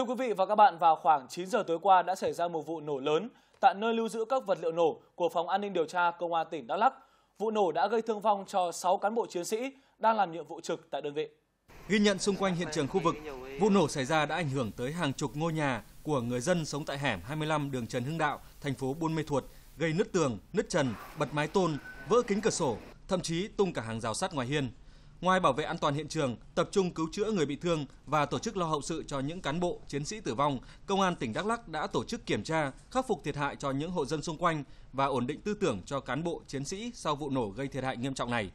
Thưa quý vị và các bạn, vào khoảng 9 giờ tối qua đã xảy ra một vụ nổ lớn tại nơi lưu giữ các vật liệu nổ của Phòng An ninh Điều tra Công an tỉnh Đắk Lắk. Vụ nổ đã gây thương vong cho 6 cán bộ chiến sĩ đang làm nhiệm vụ trực tại đơn vị. Ghi nhận xung quanh hiện trường khu vực, vụ nổ xảy ra đã ảnh hưởng tới hàng chục ngôi nhà của người dân sống tại hẻm 25 đường Trần Hưng Đạo, thành phố Buôn Mê Thuột, gây nứt tường, nứt trần, bật mái tôn, vỡ kính cửa sổ, thậm chí tung cả hàng rào sắt ngoài hiên. Ngoài bảo vệ an toàn hiện trường, tập trung cứu chữa người bị thương và tổ chức lo hậu sự cho những cán bộ, chiến sĩ tử vong, Công an tỉnh Đắk lắc đã tổ chức kiểm tra, khắc phục thiệt hại cho những hộ dân xung quanh và ổn định tư tưởng cho cán bộ, chiến sĩ sau vụ nổ gây thiệt hại nghiêm trọng này.